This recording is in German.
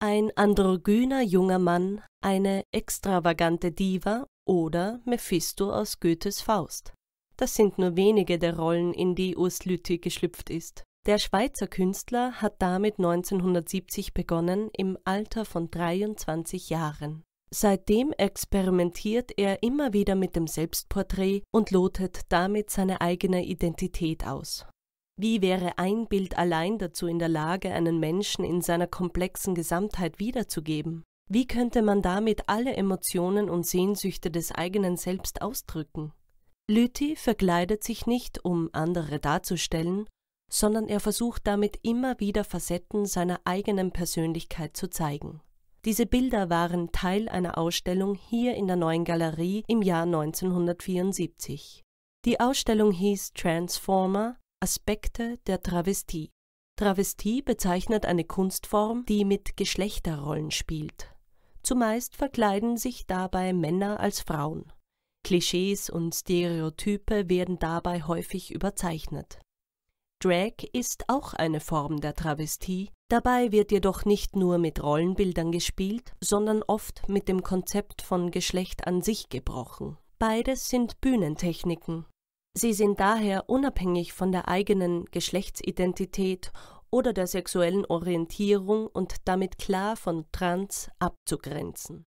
ein androgyner junger Mann, eine extravagante Diva oder Mephisto aus Goethes Faust. Das sind nur wenige der Rollen, in die Urs Lüthi geschlüpft ist. Der Schweizer Künstler hat damit 1970 begonnen, im Alter von 23 Jahren. Seitdem experimentiert er immer wieder mit dem Selbstporträt und lotet damit seine eigene Identität aus wie wäre ein Bild allein dazu in der Lage, einen Menschen in seiner komplexen Gesamtheit wiederzugeben? Wie könnte man damit alle Emotionen und Sehnsüchte des eigenen Selbst ausdrücken? Lüthi verkleidet sich nicht, um andere darzustellen, sondern er versucht damit immer wieder Facetten seiner eigenen Persönlichkeit zu zeigen. Diese Bilder waren Teil einer Ausstellung hier in der neuen Galerie im Jahr 1974. Die Ausstellung hieß Transformer Aspekte der Travestie. Travestie bezeichnet eine Kunstform, die mit Geschlechterrollen spielt. Zumeist verkleiden sich dabei Männer als Frauen. Klischees und Stereotype werden dabei häufig überzeichnet. Drag ist auch eine Form der Travestie, dabei wird jedoch nicht nur mit Rollenbildern gespielt, sondern oft mit dem Konzept von Geschlecht an sich gebrochen. Beides sind Bühnentechniken, Sie sind daher unabhängig von der eigenen Geschlechtsidentität oder der sexuellen Orientierung und damit klar von Trans abzugrenzen